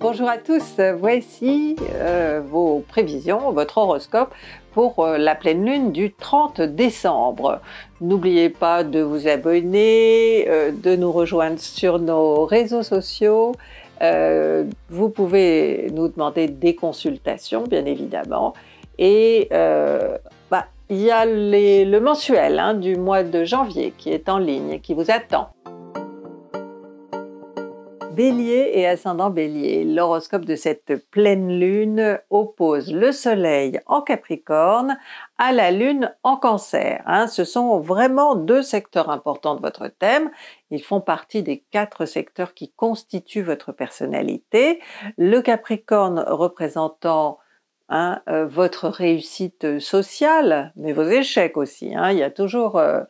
Bonjour à tous, voici euh, vos prévisions, votre horoscope pour euh, la pleine lune du 30 décembre. N'oubliez pas de vous abonner, euh, de nous rejoindre sur nos réseaux sociaux. vous pouvez nous demander des consultations, bien évidemment. Et bah, il y a le mensuel hein, du mois de janvier qui est en ligne, qui vous attend. Bélier et ascendant Bélier, l'horoscope de cette pleine lune oppose le soleil en Capricorne à la lune en Cancer. Hein. ce sont vraiment deux secteurs importants de votre thème. Ils font partie des quatre secteurs qui constituent votre personnalité. Le Capricorne représentant hein, euh, votre réussite sociale, mais vos échecs aussi. Hein. il y a toujours... Euh,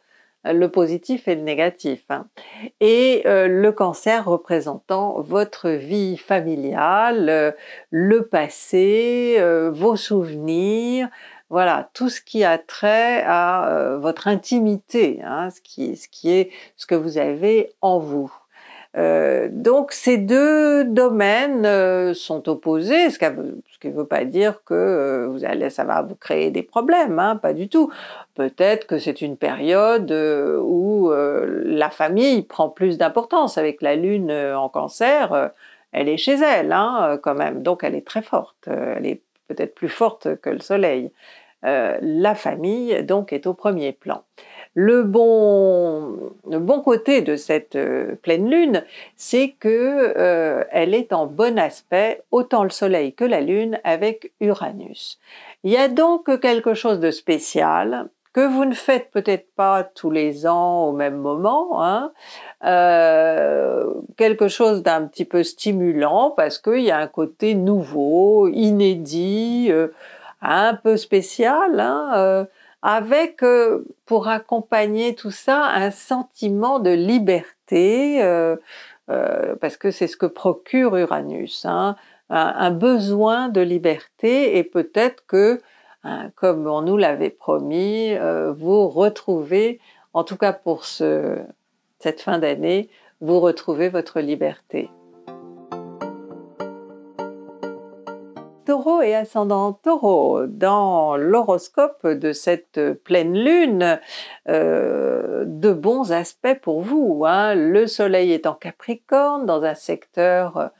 le positif et le négatif. Hein. Et euh, le cancer représentant votre vie familiale, euh, le passé, euh, vos souvenirs, voilà, tout ce qui a trait à votre intimité, hein, ce, qui, ce qui est ce que vous avez en vous. Euh, donc ces deux domaines euh, sont opposés, ce, qui ne veut pas dire que euh, ça va vous créer des problèmes, hein, pas du tout. Peut-être que c'est une période où la famille prend plus d'importance. Avec la lune en cancer, elle est chez elle hein, quand même, donc elle est très forte, elle est peut-être plus forte que le soleil. la famille donc est au premier plan. Le bon, côté de cette euh, pleine lune, c'est que euh, elle est en bon aspect, autant le soleil que la lune, avec Uranus. Il y a donc quelque chose de spécial que vous ne faites peut-être pas tous les ans au même moment, hein. euh, quelque chose d'un petit peu stimulant parce qu'il y a un côté nouveau, inédit, un peu spécial. Hein, avec euh, pour accompagner tout ça un sentiment de liberté, euh, euh, parce que c'est ce que procure Uranus, hein, un, besoin de liberté et peut-être que, hein, comme on nous l'avait promis, vous retrouvez, en tout cas pour cette fin d'année, vous retrouvez votre liberté. et ascendant Taureau. Dans l'horoscope de cette pleine lune, euh, de bons aspects pour vous. Hein. Le Soleil est en Capricorne dans un secteur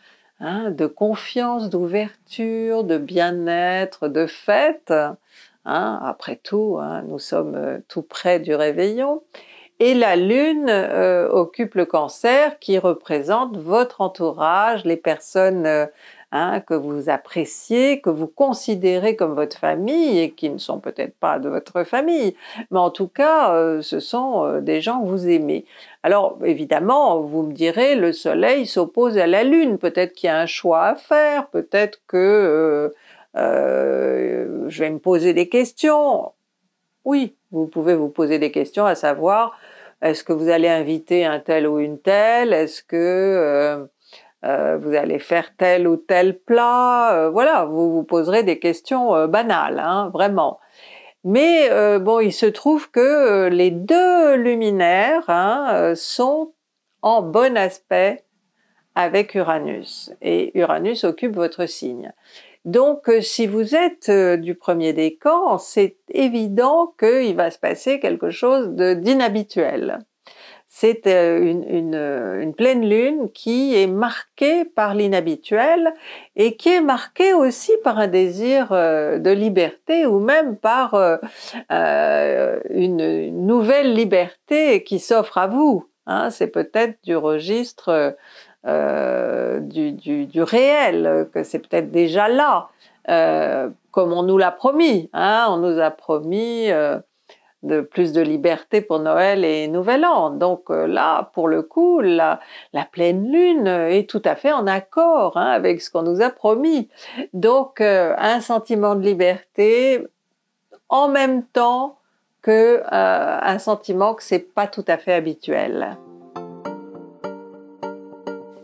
hein, de confiance, d'ouverture, de bien-être, de fête. Hein. après tout, nous sommes tout près du réveillon. Et la Lune euh, occupe le cancer qui représente votre entourage, les personnes Hein, que vous appréciez, que vous considérez comme votre famille et qui ne sont peut-être pas de votre famille, mais en tout cas, euh, ce sont euh, des gens que vous aimez. Alors évidemment, vous me direz, le Soleil s'oppose à la Lune, peut-être qu'il y a un choix à faire, peut-être que euh, je vais me poser des questions. Oui, vous pouvez vous poser des questions, à savoir, est-ce que vous allez inviter un tel ou une telle Est-ce que euh, vous allez faire tel ou tel plat, euh, voilà, vous vous poserez des questions euh, banales, hein, vraiment. Mais bon, il se trouve que les deux luminaires hein, sont en bon aspect avec Uranus, et Uranus occupe votre signe. Donc, si vous êtes du premier décan, c'est évident qu'il va se passer quelque chose d'inhabituel. C'est euh, euh, une, pleine lune qui est marquée par l'inhabituel et qui est marquée aussi par un désir euh, de liberté ou même par une nouvelle liberté qui s'offre à vous. Hein. c'est peut-être du registre du, réel, que c'est peut-être déjà là, comme on nous l'a promis. Hein. on nous a promis de plus de liberté pour Noël et Nouvel An. Donc euh, là, pour le coup, la, pleine lune est tout à fait en accord hein, avec ce qu'on nous a promis. Donc euh, un sentiment de liberté en même temps que euh, un sentiment que c'est pas tout à fait habituel.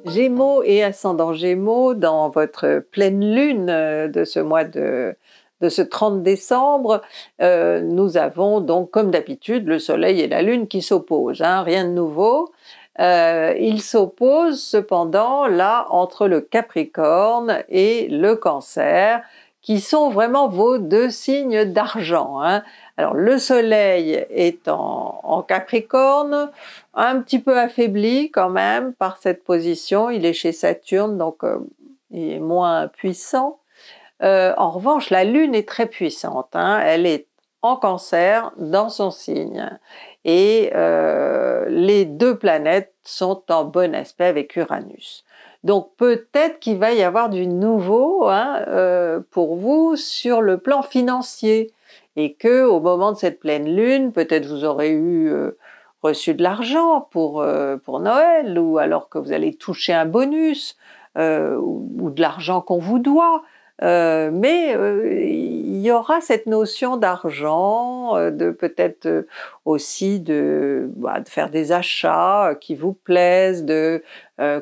Gémeaux et ascendant Gémeaux, dans votre pleine lune de ce mois de de ce 30 décembre, euh, nous avons donc, comme d'habitude, le Soleil et la Lune qui s'opposent, hein, rien de nouveau. Euh, ils s'opposent cependant là entre le Capricorne et le Cancer, qui sont vraiment vos deux signes d'argent. Hein. Alors le Soleil est en, Capricorne, un petit peu affaibli quand même par cette position, il est chez Saturne, donc euh, il est moins puissant. Euh, en revanche, la Lune est très puissante. Hein. elle est en cancer dans son signe. Et euh, les deux planètes sont en bon aspect avec Uranus. Donc peut-être qu'il va y avoir du nouveau hein, euh, pour vous sur le plan financier et que au moment de cette pleine lune, peut-être vous aurez eu reçu de l'argent pour, Noël ou alors que vous allez toucher un bonus ou, de l'argent qu'on vous doit. Euh, mais euh, il y aura cette notion d'argent, euh, de peut-être aussi bah, de, faire des achats qui vous plaisent, de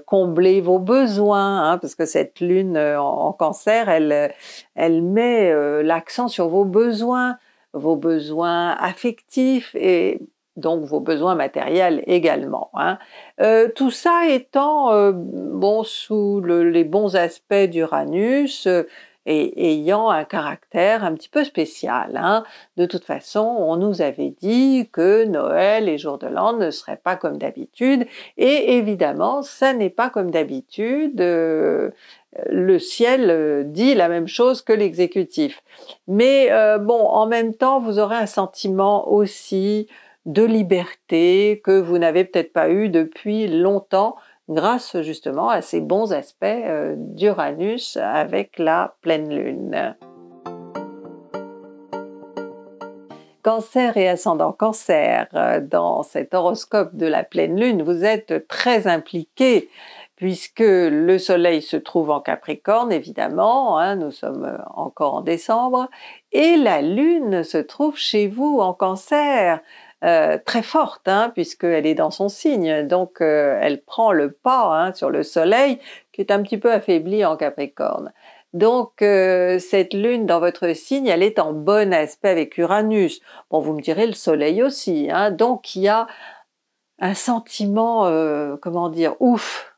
combler vos besoins, hein, parce que cette lune en, en cancer, elle, elle met l'accent sur vos besoins, vos besoins affectifs et donc vos besoins matériels également. Hein. Euh, tout ça étant euh, bon sous le, les bons aspects d'Uranus euh, et ayant un caractère un petit peu spécial. Hein. De toute façon, on nous avait dit que Noël et Jour de l'An ne seraient pas comme d'habitude, et évidemment, ça n'est pas comme d'habitude le ciel dit la même chose que l'exécutif. Mais bon, en même temps, vous aurez un sentiment aussi de liberté que vous n'avez peut-être pas eu depuis longtemps grâce justement à ces bons aspects euh, d'Uranus avec la pleine lune. Cancer et ascendant cancer, euh, dans cet horoscope de la pleine lune, vous êtes très impliqué, puisque le Soleil se trouve en Capricorne, évidemment, hein, nous sommes encore en décembre, et la Lune se trouve chez vous en Cancer. Euh, très forte, hein, puisqu'elle est dans son signe. Donc, euh, elle prend le pas hein, sur le Soleil, qui est un petit peu affaibli en Capricorne. Donc, euh, cette Lune dans votre signe, elle est en bon aspect avec Uranus. Bon, vous me direz le Soleil aussi. Hein. donc, il y a un sentiment, comment dire, ouf.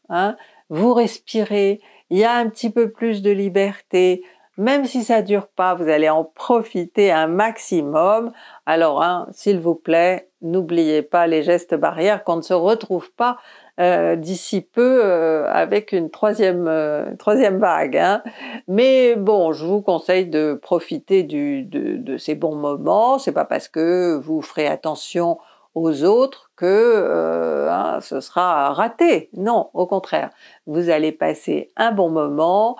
vous respirez, il y a un petit peu plus de liberté, même si ça dure pas, vous allez en profiter un maximum. Alors, hein, s'il vous plaît, n'oubliez pas les gestes barrières qu'on ne se retrouve pas euh, d'ici peu euh, avec une troisième, euh, troisième vague. Hein. Mais bon, je vous conseille de profiter de, ces bons moments. C'est pas parce que vous ferez attention aux autres que hein, ce sera raté. Non, au contraire, vous allez passer un bon moment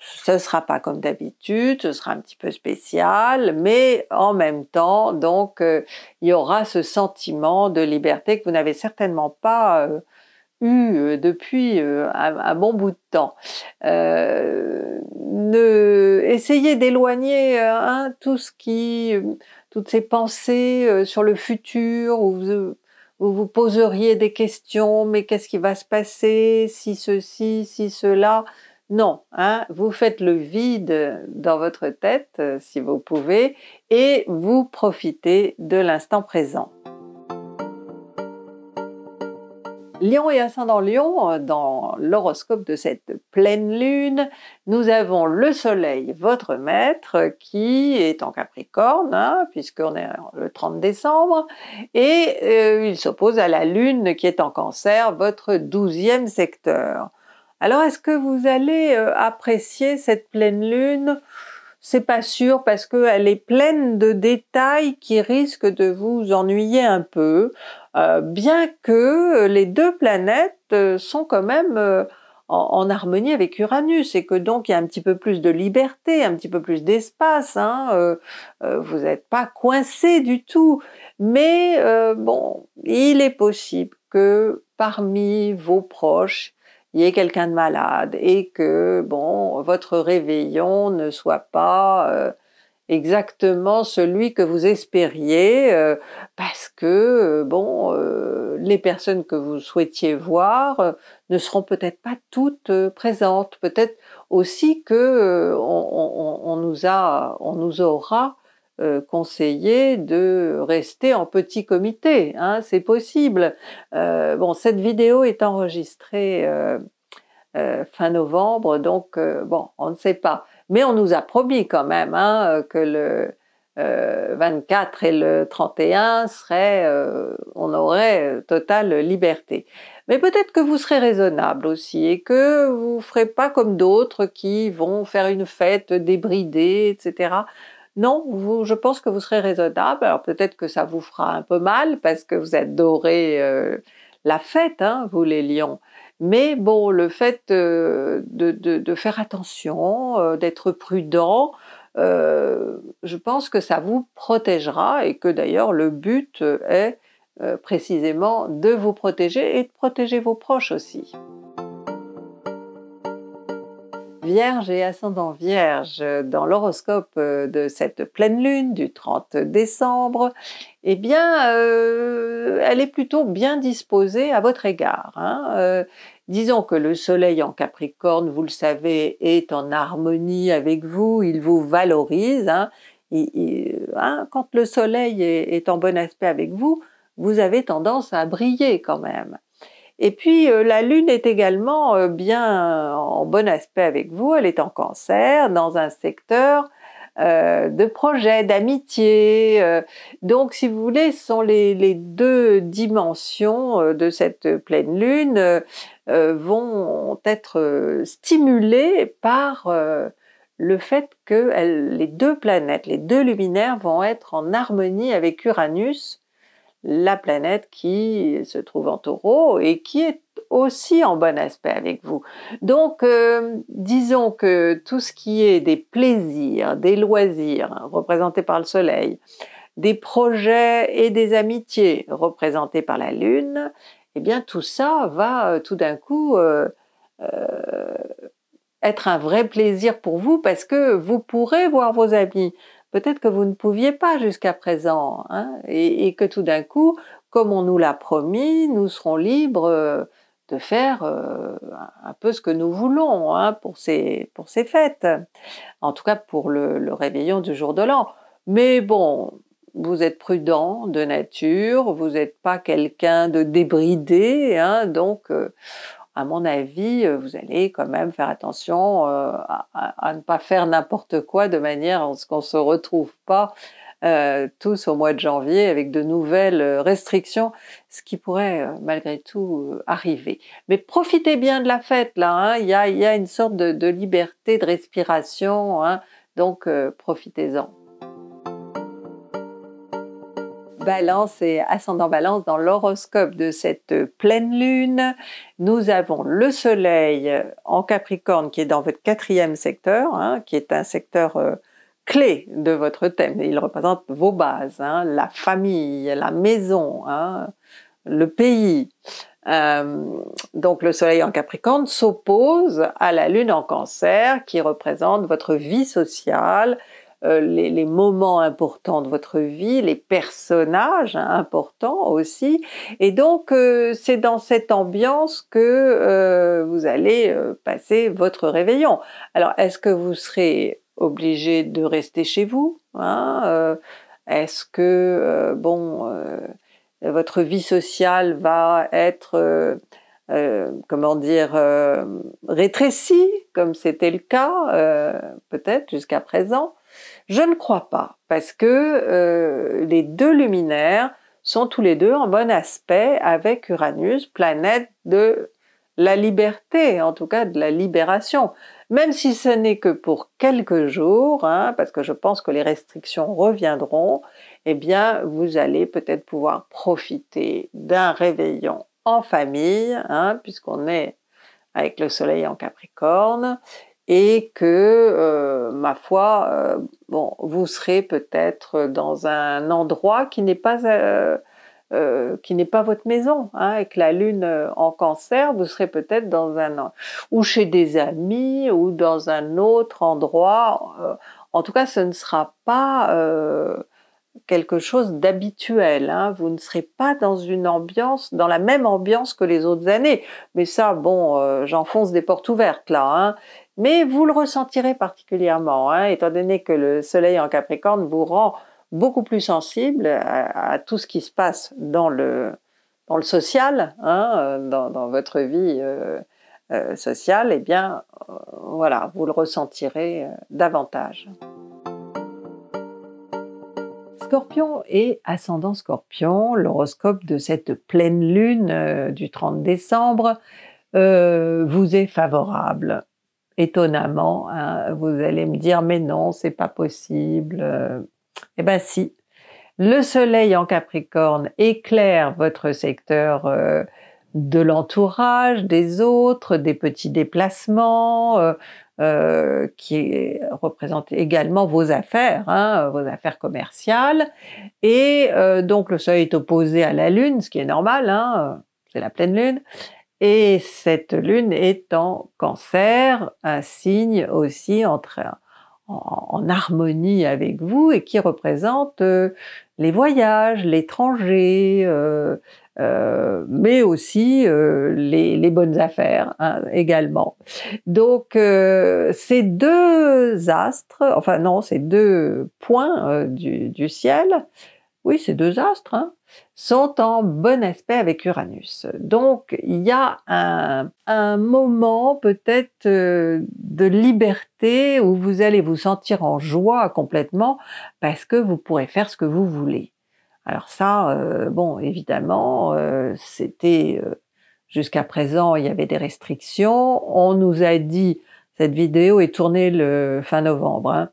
ce ne sera pas comme d'habitude, ce sera un petit peu spécial, mais en même temps, donc, euh, il y aura ce sentiment de liberté que vous n'avez certainement pas euh, eu euh, depuis un, bon bout de temps. Ne, essayez d'éloigner tout ce qui, toutes ces pensées sur le futur où vous vous poseriez des questions, mais qu'est-ce qui va se passer si ceci, si cela. Non, hein, vous faites le vide dans votre tête, euh, si vous pouvez, et vous profitez de l'instant présent. Lion et ascendant Lion, euh, dans l'horoscope de cette pleine lune, nous avons le Soleil, votre maître, qui est en Capricorne, hein, puisqu'on est le 30 décembre, et euh, il s'oppose à la Lune qui est en Cancer, votre douzième secteur. Alors est-ce que vous allez euh, apprécier cette pleine lune C'est pas sûr parce qu'elle est pleine de détails qui risquent de vous ennuyer un peu, euh, bien que les deux planètes euh, sont quand même en, harmonie avec Uranus et que donc il y a un petit peu plus de liberté, un petit peu plus d'espace. Hein, vous n'êtes pas coincé du tout. Mais bon, il est possible que parmi vos proches, quelqu'un de malade et que bon votre réveillon ne soit pas euh, exactement celui que vous espériez euh, parce que euh, bon les personnes que vous souhaitiez voir ne seront peut-être pas toutes présentes peut-être aussi que nous a on nous aura euh, conseiller de rester en petit comité, hein, c'est possible. Euh, bon, cette vidéo est enregistrée euh, fin novembre, donc bon, on ne sait pas. Mais on nous a promis quand même hein, que le, 24 et le 31 seraient, on aurait totale liberté. Mais peut-être que vous serez raisonnable aussi et que vous ferez pas comme d'autres qui vont faire une fête débridée, etc non, je pense que vous serez raisonnable. Alors peut-être que ça vous fera un peu mal parce que vous adorez euh, la fête, hein, vous les lions. Mais bon, le fait euh, de, faire attention, euh, d'être prudent, je pense que ça vous protégera et que d'ailleurs le but est précisément de vous protéger et de protéger vos proches aussi. Vierge et ascendant Vierge, dans l'horoscope euh, de cette pleine lune du 30 décembre, eh bien, euh, elle est plutôt bien disposée à votre égard. Hein. Euh, disons que le Soleil en Capricorne, vous le savez, est en harmonie avec vous, il vous valorise. Hein. Hein, quand le Soleil est en bon aspect avec vous, vous avez tendance à briller quand même. Et puis euh, la Lune est également euh, bien euh, en bon aspect avec vous, elle est en cancer, dans un secteur de projet, d'amitié. donc, si vous voulez, sont les, deux dimensions de cette pleine lune vont être stimulées par le fait que les deux planètes, les deux luminaires vont être en harmonie avec Uranus la planète qui se trouve en taureau et qui est aussi en bon aspect avec vous. Donc, euh, disons que tout ce qui est des plaisirs, des loisirs représentés par le soleil, des projets et des amitiés représentés par la lune, eh bien tout ça va euh, tout d'un coup euh, être un vrai plaisir pour vous parce que vous pourrez voir vos amis, peut-être que vous ne pouviez pas jusqu'à présent, hein, et, que tout d'un coup, comme on nous l'a promis, nous serons libres euh, de faire euh, un peu ce que nous voulons hein, pour, ces, pour ces fêtes, en tout cas pour le, réveillon du jour de l'an. Mais bon, vous êtes prudent de nature, vous n'êtes pas quelqu'un de débridé, hein, donc euh, à mon avis, euh, vous allez quand même faire attention euh, à, ne pas faire n'importe quoi de manière à ce qu'on ne se retrouve pas euh, tous au mois de janvier avec de nouvelles restrictions, ce qui pourrait malgré tout arriver. Mais profitez bien de la fête là, hein. il y, a, une sorte de, liberté de respiration, hein. donc profitez-en balance et ascendant balance dans l'horoscope de cette euh, pleine lune. Nous avons le soleil euh, en Capricorne qui est dans votre quatrième secteur, hein, qui est un secteur euh, clé de votre thème. Il représente vos bases, hein, la famille, la maison, hein, le pays. donc le Soleil en Capricorne s'oppose à la Lune en Cancer qui représente votre vie sociale, euh, les, moments importants de votre vie, les personnages importants aussi. Et donc, euh, c'est dans cette ambiance que euh, vous allez passer votre réveillon. Alors, est-ce que vous serez obligé de rester chez vous hein, Est-ce que, bon, votre vie sociale va être... comment dire, rétrécie comme c'était le cas peut-être jusqu'à présent. Je ne crois pas, parce que euh, les deux luminaires sont tous les deux en bon aspect avec Uranus, planète de la liberté, en tout cas de la libération, même si ce n'est que pour quelques jours, hein, parce que je pense que les restrictions reviendront, eh bien vous allez peut-être pouvoir profiter d'un réveillon en famille, hein, puisqu'on est avec le soleil en Capricorne, et que, euh, ma foi, euh, bon, vous serez peut-être dans un endroit qui n'est pas, euh, qui n'est pas votre maison, hein, avec la lune en cancer, vous serez peut-être dans un ou chez des amis ou dans un autre endroit. en tout cas, ce ne sera pas quelque chose d'habituel. Hein. Vous ne serez pas dans une ambiance, dans la même ambiance que les autres années. Mais ça, bon, j'enfonce des portes ouvertes là. Hein mais vous le ressentirez particulièrement, hein, étant donné que le Soleil en Capricorne vous rend beaucoup plus sensible à, tout ce qui se passe dans le, social, hein, euh, dans, votre vie euh, euh, sociale, et eh bien, voilà, vous le ressentirez davantage. Scorpion et ascendant Scorpion, l'horoscope de cette pleine lune du 30 décembre vous est favorable étonnamment, hein, vous allez me dire mais non, c'est pas possible. eh ben si. Le soleil en Capricorne éclaire votre secteur euh, de l'entourage, des autres, des petits déplacements, euh, euh, qui représentent également vos affaires, hein, vos affaires commerciales. Et donc le soleil est opposé à la lune, ce qui est normal, hein, c'est la pleine lune. Et cette lune est en cancer, un signe aussi en, harmonie avec vous et qui représente euh, les voyages, l'étranger, euh, euh, mais aussi les, bonnes affaires hein, également. Donc ces deux astres, enfin non, ces deux points du, du, ciel, oui, ces deux astres, hein, sont en bon aspect avec Uranus. Donc il y a un, moment peut-être euh, de liberté où vous allez vous sentir en joie complètement parce que vous pourrez faire ce que vous voulez. Alors ça, euh, bon, évidemment, euh, c'était jusqu'à présent, il y avait des restrictions. On nous a dit, cette vidéo est tournée le fin novembre. Hein.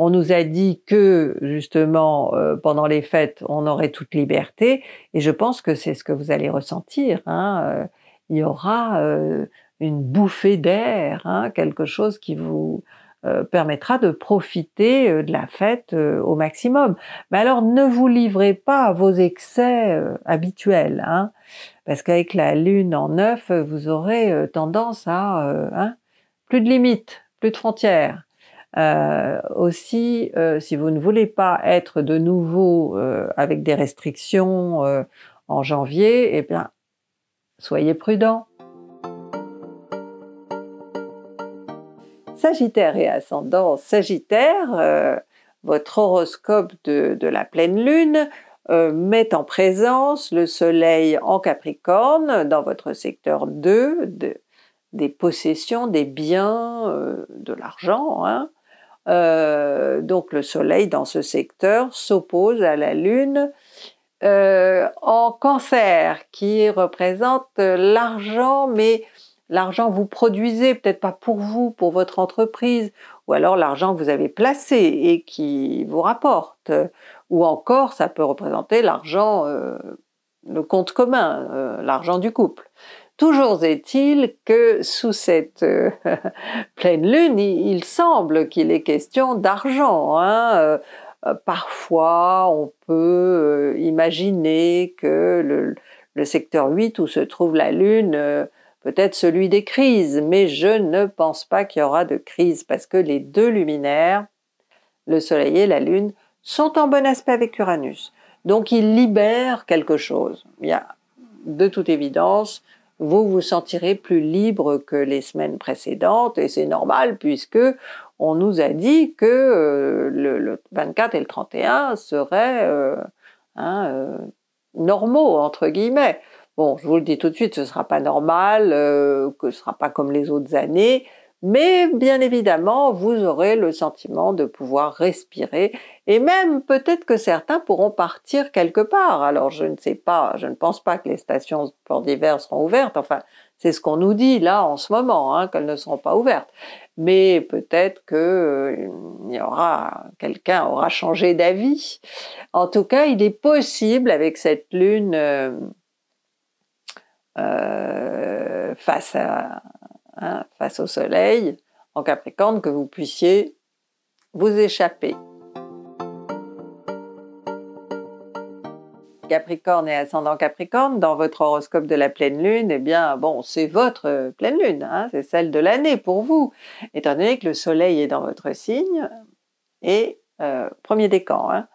On nous a dit que justement euh, pendant les fêtes on aurait toute liberté et je pense que c'est ce que vous allez ressentir. Hein. Euh, il y aura euh, une bouffée d'air, hein, quelque chose qui vous permettra de profiter de la fête au maximum. Mais alors ne vous livrez pas à vos excès habituels, hein, parce qu'avec la lune en neuf, vous aurez tendance à plus de limites, plus de frontières. Euh, aussi, euh, si vous ne voulez pas être de nouveau euh, avec des restrictions en janvier, eh bien, soyez prudent. Sagittaire et ascendant Sagittaire, votre horoscope de, la pleine lune met en présence le soleil en Capricorne dans votre secteur 2 des possessions, des biens, de l'argent, hein. Euh, donc le Soleil dans ce secteur s'oppose à la Lune euh, en cancer qui représente euh, l'argent, mais l'argent vous produisez, peut-être pas pour vous, pour votre entreprise, ou alors l'argent que vous avez placé et qui vous rapporte, ou encore ça peut représenter l'argent, le compte commun, l'argent du couple. Toujours est-il que sous cette euh, pleine lune, il, semble qu'il est question d'argent. Hein. Euh, parfois, on peut euh, imaginer que le, secteur 8 où se trouve la lune peut être celui des crises, mais je ne pense pas qu'il y aura de crise parce que les deux luminaires, le Soleil et la Lune, sont en bon aspect avec Uranus. Donc ils libèrent quelque chose. Il y a de toute évidence vous vous sentirez plus libre que les semaines précédentes et c'est normal puisque on nous a dit que euh, le, 24 et le 31 seraient euh, hein, euh, normaux entre guillemets. Bon, je vous le dis tout de suite, ce sera pas normal, que ce sera pas comme les autres années, mais bien évidemment, vous aurez le sentiment de pouvoir respirer et même peut-être que certains pourront partir quelque part. Alors je ne sais pas, je ne pense pas que les stations pour d'hiver seront ouvertes. Enfin, c'est ce qu'on nous dit là en ce moment, hein, qu'elles ne seront pas ouvertes. Mais peut-être que euh, y aura quelqu'un aura changé d'avis. En tout cas, il est possible avec cette lune euh, euh, face à Hein, face au soleil en Capricorne, que vous puissiez vous échapper. Capricorne et ascendant Capricorne, dans votre horoscope de la pleine lune, eh bien, bon, c'est votre euh, pleine lune, hein, c'est celle de l'année pour vous, étant donné que le soleil est dans votre signe et euh, premier décan. Hein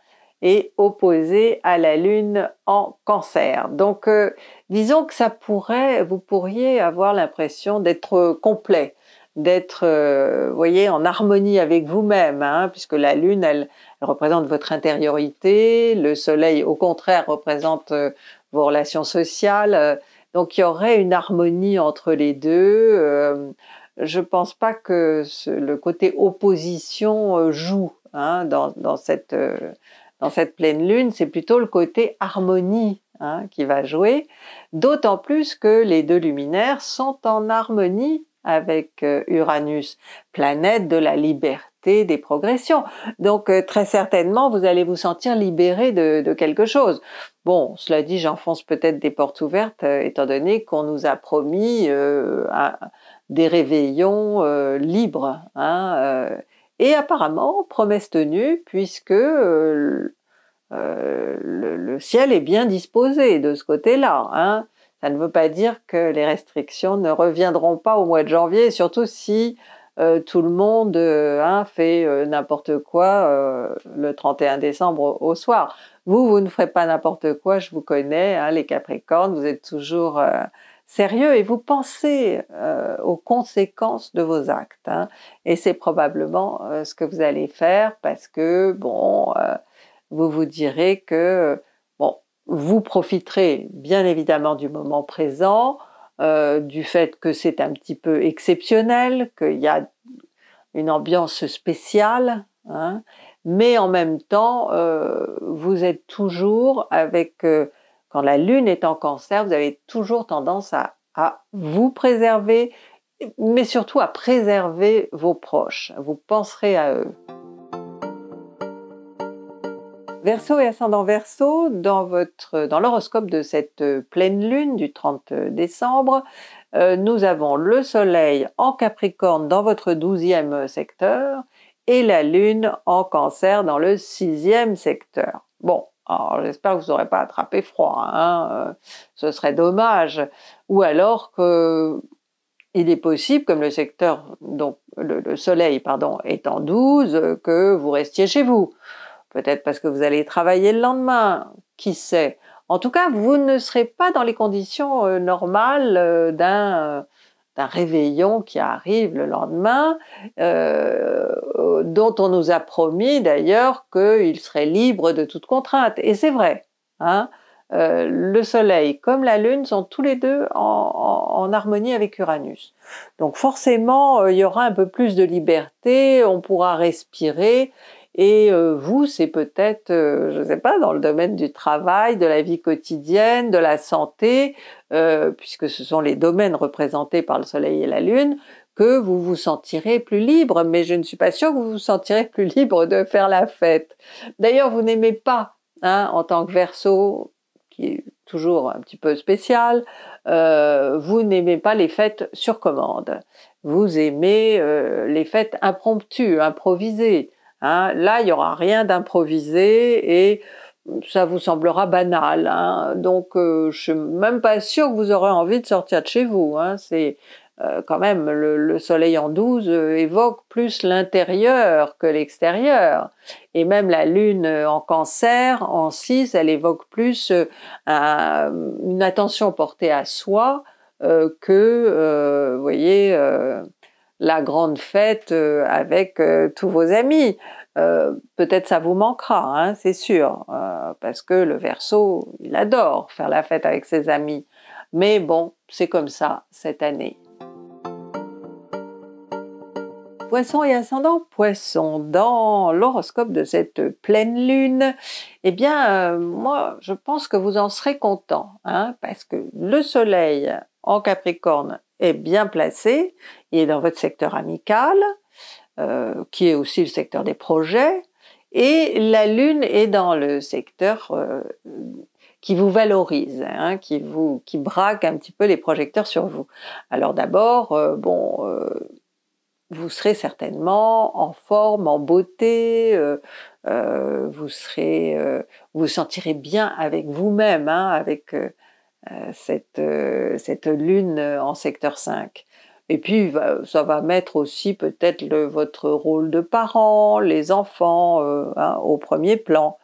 et opposé à la lune en cancer. Donc euh, disons que ça pourrait, vous pourriez avoir l'impression d'être complet, d'être, euh, vous voyez, en harmonie avec vous-même, hein, puisque la lune, elle, représente votre intériorité, le soleil, au contraire, représente euh, vos relations sociales. donc il y aurait une harmonie entre les deux. je ne pense pas que le côté opposition joue hein, dans, cette dans cette pleine lune, c'est plutôt le côté harmonie hein, qui va jouer, d'autant plus que les deux luminaires sont en harmonie avec euh, Uranus, planète de la liberté des progressions. Donc euh, très certainement, vous allez vous sentir libéré de, quelque chose. Bon, cela dit, j'enfonce peut-être des portes ouvertes, euh, étant donné qu'on nous a promis des réveillons libres. Hein, et apparemment, promesse tenue, puisque euh, le, ciel est bien disposé de ce côté-là. Hein. Ça ne veut pas dire que les restrictions ne reviendront pas au mois de janvier, surtout si euh, tout le monde euh, hein, fait n'importe quoi le 31 décembre au, soir. Vous, vous ne ferez pas n'importe quoi, je vous connais, hein, les Capricornes, vous êtes toujours sérieux et vous pensez euh, aux conséquences de vos actes. Hein. et c'est probablement euh, ce que vous allez faire parce que, bon, euh, vous vous direz que, bon, vous profiterez bien évidemment du moment présent, du fait que c'est un petit peu exceptionnel, qu'il y a une ambiance spéciale, hein. mais en même temps, vous êtes toujours avec quand la lune est en cancer, vous avez toujours tendance à, vous préserver, mais surtout à préserver vos proches. Vous penserez à eux. Verseau et ascendant Verseau, dans, votre, dans l'horoscope de cette euh, pleine lune du 30 euh, décembre, euh, nous avons le Soleil en Capricorne dans votre 12e secteur et la Lune en Cancer dans le 6e secteur. Bon, j'espère que vous n'aurez pas attrapé froid, hein, euh, ce serait dommage. Ou alors que il est possible, comme le secteur, donc le, soleil, pardon, est en 12, que vous restiez chez vous. Peut-être parce que vous allez travailler le lendemain, qui sait. En tout cas, vous ne serez pas dans les conditions euh, normales euh, d'un d'un réveillon qui arrive le lendemain, euh, euh, dont on nous a promis d'ailleurs qu'il serait libre de toute contrainte. Et c'est vrai. Hein. Euh, le Soleil comme la Lune sont tous les deux en, harmonie avec Uranus. Donc forcément, il y aura un peu plus de liberté, on pourra respirer et euh, vous, c'est peut-être, euh, je ne sais pas, dans le domaine du travail, de la vie quotidienne, de la santé, euh, puisque ce sont les domaines représentés par le Soleil et la Lune, que vous vous sentirez plus libre. Mais je ne suis pas sûre que vous vous sentirez plus libre de faire la fête. D'ailleurs, vous n'aimez pas, hein, en tant que verso, qui est toujours un petit peu spécial, vous n'aimez pas les fêtes sur commande. Vous aimez les fêtes impromptues, improvisées. Hein. Là, il n'y aura rien d'improvisé et ça vous semblera banal. Hein. Donc, je euh, je suis même pas sûr que vous aurez envie de sortir de chez vous. Hein. C'est euh, quand même le, soleil en 12 euh, évoque plus l'intérieur que l'extérieur. Et même la lune en cancer, en 6, elle évoque plus une attention portée à soi que, vous voyez, la grande fête euh, avec euh, tous vos amis. Euh, peut-être ça vous manquera, hein, c'est sûr, parce que le Verseau, il adore faire la fête avec ses amis. Mais bon, c'est comme ça cette année. Poisson et ascendant Poisson, dans l'horoscope de cette pleine lune, eh bien, moi, je pense que vous en serez content, hein, parce que le soleil en Capricorne est bien placé. Il est dans votre secteur amical, euh, qui est aussi le secteur des projets, et la Lune est dans le secteur euh, qui vous valorise, hein, qui vous qui braque un petit peu les projecteurs sur vous. Alors d'abord, euh, bon, vous serez certainement en forme, en beauté, vous serez, vous sentirez bien avec vous-même, hein, avec euh, euh, cette, lune en secteur 5. Et puis, ça va mettre aussi peut-être votre rôle de parent, les enfants euh, hein, au premier plan.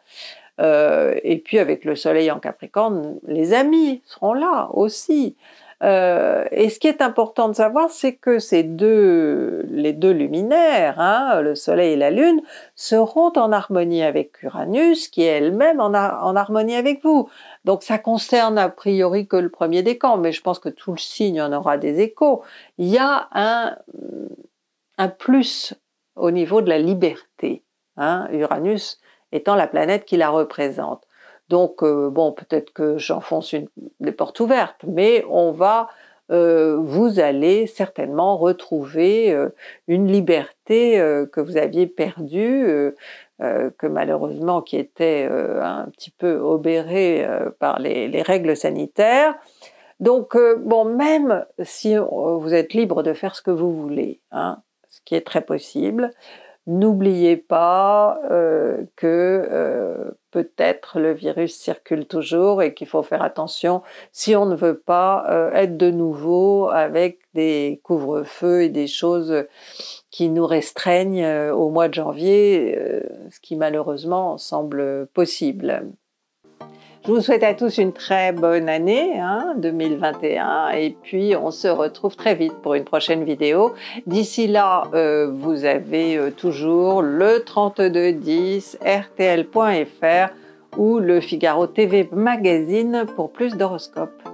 et puis, avec le soleil en Capricorne, les amis seront là aussi. et ce qui est important de savoir, c'est que ces deux, les deux luminaires, hein, le soleil et la lune, seront en harmonie avec Uranus, qui est elle-même en harmonie avec vous. Donc ça concerne a priori que le premier décan, mais je pense que tout le signe en aura des échos. Il y a un, plus au niveau de la liberté, hein, Uranus étant la planète qui la représente. Donc, euh, bon, peut-être que j'enfonce les portes ouvertes, mais on va, euh, vous allez certainement retrouver euh, une liberté que vous aviez perdue euh, que malheureusement qui était euh, un petit peu obéré euh, par les, règles sanitaires. Donc bon, même si vous êtes libre de faire ce que vous voulez, hein, ce qui est très possible, n'oubliez pas que peut-être le virus circule toujours et qu'il faut faire attention si on ne veut pas être de nouveau avec des couvre-feux et des choses qui nous restreignent euh, au mois de janvier, euh, ce qui malheureusement semble possible. Je vous souhaite à tous une très bonne année 2021 hein, et puis on se retrouve très vite pour une prochaine vidéo. D'ici là, euh, vous avez toujours le 3210 rtl.fr ou le Figaro TV Magazine pour plus d'horoscopes.